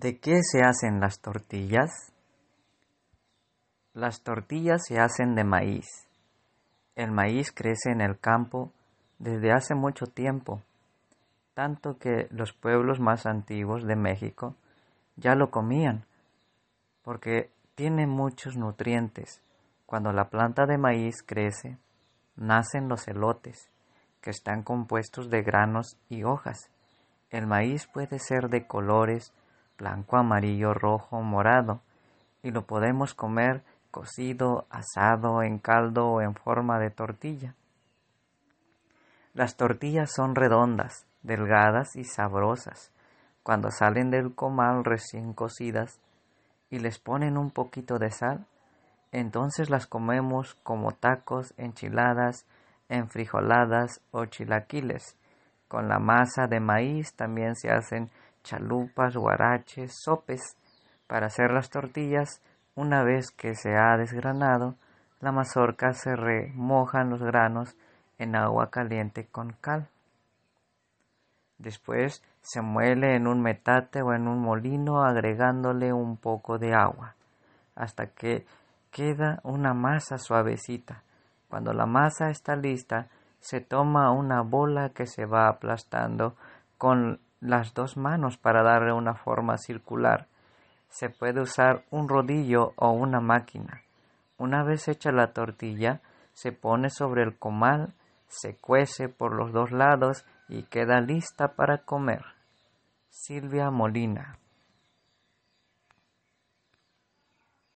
¿De qué se hacen las tortillas? Las tortillas se hacen de maíz. El maíz crece en el campo desde hace mucho tiempo, tanto que los pueblos más antiguos de México ya lo comían, porque tiene muchos nutrientes. Cuando la planta de maíz crece, nacen los elotes, que están compuestos de granos y hojas. El maíz puede ser de colores, blanco, amarillo, rojo, morado, y lo podemos comer cocido, asado, en caldo o en forma de tortilla. Las tortillas son redondas, delgadas y sabrosas. Cuando salen del comal recién cocidas y les ponen un poquito de sal, entonces las comemos como tacos, enchiladas, enfrijoladas o chilaquiles. Con la masa de maíz también se hacen chalupas, guaraches, sopes para hacer las tortillas. Una vez que se ha desgranado la mazorca, se remojan los granos en agua caliente con cal. Después se muele en un metate o en un molino agregándole un poco de agua hasta que queda una masa suavecita. Cuando la masa está lista, se toma una bola que se va aplastando con las dos manos para darle una forma circular. Se puede usar un rodillo o una máquina. Una vez hecha la tortilla, se pone sobre el comal, se cuece por los dos lados y queda lista para comer. Silvia Molina